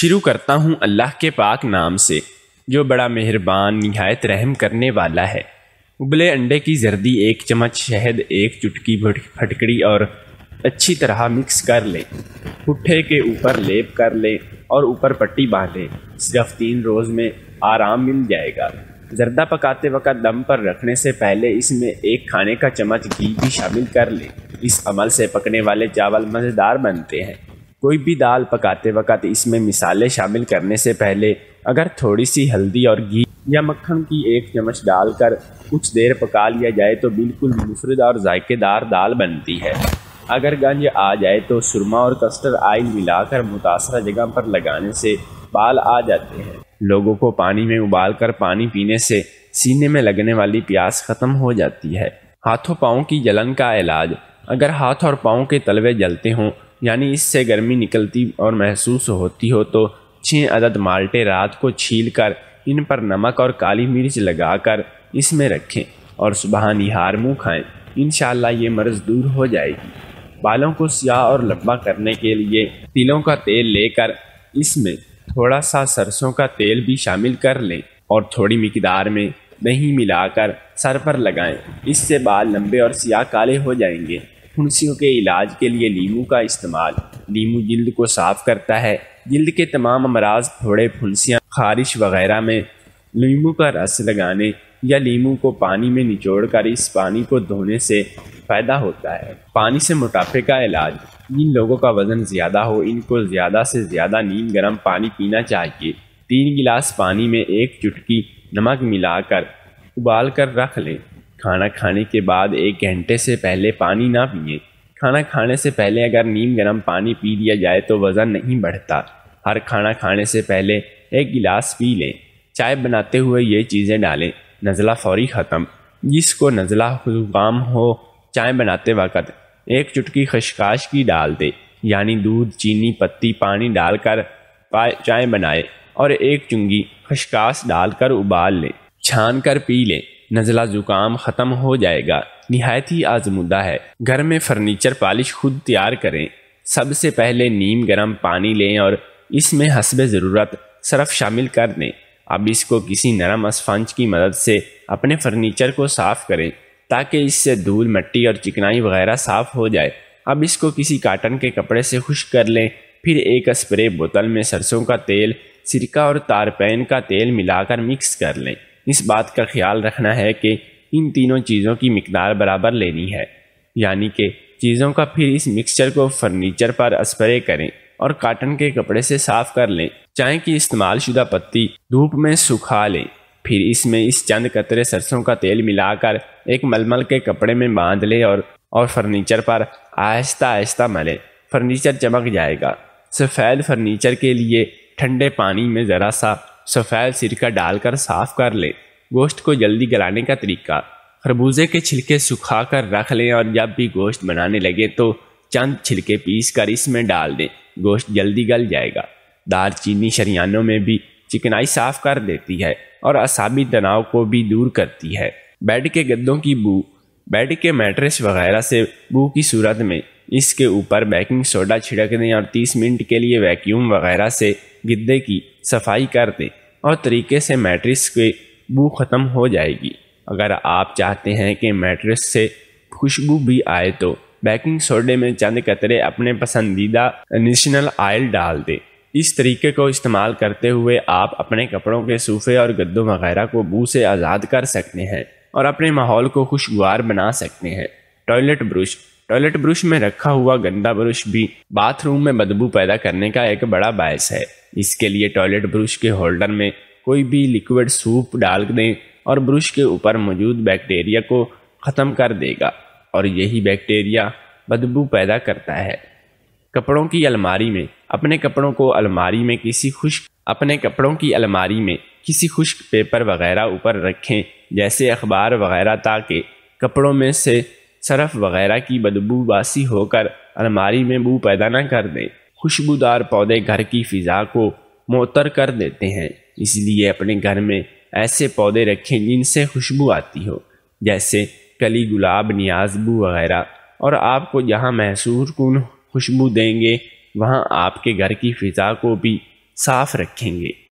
शुरू करता हूँ अल्लाह के पाक नाम से जो बड़ा मेहरबान नहायत रहम करने वाला है उबले अंडे की जर्दी एक चम्मच शहद एक चुटकी फटकड़ी और अच्छी तरह मिक्स कर लें पुट्ठे के ऊपर लेप कर लें और ऊपर पट्टी ले सिर्फ तीन रोज़ में आराम मिल जाएगा जर्दा पकाते वक्त दम पर रखने से पहले इसमें एक खाने का चम्मच घी भी शामिल कर लें इस अमल से पकने वाले चावल मज़ेदार बनते हैं कोई भी दाल पकाते वक्त इसमें मिसाले शामिल करने से पहले अगर थोड़ी सी हल्दी और घी या मक्खन की एक चम्मच डालकर कुछ देर पका लिया जाए तो बिल्कुल मुफरद और जायकेदार दाल बनती है अगर गंज आ जाए तो सुरमा और कस्टर्ड आयल मिलाकर मुतासर जगह पर लगाने से बाल आ जाते हैं लोगों को पानी में उबाल कर पानी पीने से सीने में लगने वाली प्यास ख़त्म हो जाती है हाथों पाँव की जलन का इलाज अगर हाथ और पाँव के तलवे जलते हों यानी इससे गर्मी निकलती और महसूस होती हो तो छः अदद माल्टे रात को छील कर इन पर नमक और काली मिर्च लगाकर इसमें रखें और सुबह निहार मुँह खाएँ इन ये मर्ज़ दूर हो जाएगी बालों को सियाह और लंबा करने के लिए तिलों का तेल लेकर इसमें थोड़ा सा सरसों का तेल भी शामिल कर लें और थोड़ी मकदार में दही मिलाकर सर पर लगाएं इससे बाल लंबे और सियाह काले हो जाएंगे फुंसियों के इलाज के लिए लीमू का इस्तेमाल लीमू जल्द को साफ करता है जल्द के तमाम अमराज थोड़े फुंसियाँ खारिश वगैरह में लीमू का रस लगाने या लीमू को पानी में निचोड़ कर इस पानी को धोने से फ़ायदा होता है पानी से मोटापे का इलाज जिन लोगों का वज़न ज़्यादा हो इनको ज़्यादा से ज़्यादा नीम गर्म पानी पीना चाहिए तीन गिलास पानी में एक चुटकी नमक मिलाकर उबाल कर रख लें खाना खाने के बाद एक घंटे से पहले पानी ना पिए खाना खाने से पहले अगर नीम गर्म पानी पी लिया जाए तो वज़न नहीं बढ़ता हर खाना खाने से पहले एक गिलास पी लें चाय बनाते हुए ये चीज़ें डालें नज़ला फौरी ख़त्म जिसको नज़ला जुकाम हो चाय बनाते वक्त एक चुटकी खशकाश की डाल दे यानी दूध चीनी पत्ती पानी डालकर चाय बनाए और एक चुंगी खशकाश डालकर उबाल लें छान कर पी लें नज़ला ज़ुकाम ख़त्म हो जाएगा नहायत ही आजमुदा है घर में फर्नीचर पॉलिश खुद तैयार करें सबसे पहले नीम गर्म पानी लें और इसमें हसब ज़रूरत सरफ शामिल कर दें अब इसको किसी नरम स्पंज की मदद से अपने फर्नीचर को साफ़ करें ताकि इससे धूल मट्टी और चिकनाई वगैरह साफ़ हो जाए अब इसको किसी काटन के कपड़े से खुश कर लें फिर एक स्प्रे बोतल में सरसों का तेल सिरका और तारपैन का तेल मिलाकर मिक्स कर लें इस बात का ख्याल रखना है कि इन तीनों चीज़ों की मकदार बराबर लेनी है यानी कि चीज़ों का फिर इस मिक्सचर को फर्नीचर पर स्प्रे करें और काटन के कपड़े से साफ कर लें चाय की इस्तेमाल शुदा पत्ती धूप में सुखा लें फिर इसमें इस चंद कतरे सरसों का तेल मिलाकर एक मलमल के कपड़े में बांध लें और और फर्नीचर पर आहिस्ता आहिस्ता मलें फर्नीचर चमक जाएगा सफ़ेद फर्नीचर के लिए ठंडे पानी में ज़रा सा सफ़ेद सिरका डालकर साफ कर लें गोश्त को जल्दी गलाने का तरीका खरबूजे के छिलके सुखा कर रख लें और जब भी गोश्त बनाने लगे तो चंद छिलके पीस कर इसमें डाल दें गोश्त जल्दी गल जाएगा दार चीनी शरियानों में भी चिकनाई साफ कर देती है और असाबी तनाव को भी दूर करती है बेड के गद्दों की बू बेड के मैट्रेस वगैरह से बू की सूरत में इसके ऊपर बेकिंग सोडा छिड़क दें और 30 मिनट के लिए वैक्यूम वगैरह से गद्दे की सफाई कर दें और तरीके से मैट्रिक्स की बू ख़त्म हो जाएगी अगर आप चाहते हैं कि मैट्रिक्स से खुशबू भी आए तो बेकिंग सोडे में चंद कतरे अपने पसंदीदा नेशनल आयल डाल दें इस तरीके को इस्तेमाल करते हुए आप अपने कपड़ों के सूफे और गद्दों वगैरह को बू से आज़ाद कर सकते हैं और अपने माहौल को खुशगवार बना सकते हैं टॉयलेट ब्रश टॉयलेट ब्रश में रखा हुआ गंदा ब्रश भी बाथरूम में बदबू पैदा करने का एक बड़ा बायस है इसके लिए टॉयलेट ब्रश के होल्डर में कोई भी लिक्विड सूप डाल दें और ब्रश के ऊपर मौजूद बैक्टीरिया को ख़त्म कर देगा और यही बैक्टीरिया बदबू पैदा करता है कपड़ों की अलमारी में अपने कपड़ों को अलमारी में किसी खुश्क अपने कपड़ों की अलमारी में किसी खुश्क पेपर वगैरह ऊपर रखें जैसे अखबार वगैरह ताकि कपड़ों में से सरफ वगैरह की बदबू बासी होकर अलमारी में बू पैदा ना कर दें खुशबूदार पौधे घर की फिजा को मोतर कर देते हैं इसलिए अपने घर में ऐसे पौधे रखें जिनसे खुशबू आती हो जैसे कली गुलाब नियाजबू वगैरह और आपको जहाँ कन खुशबू देंगे वहाँ आपके घर की फिजा को भी साफ रखेंगे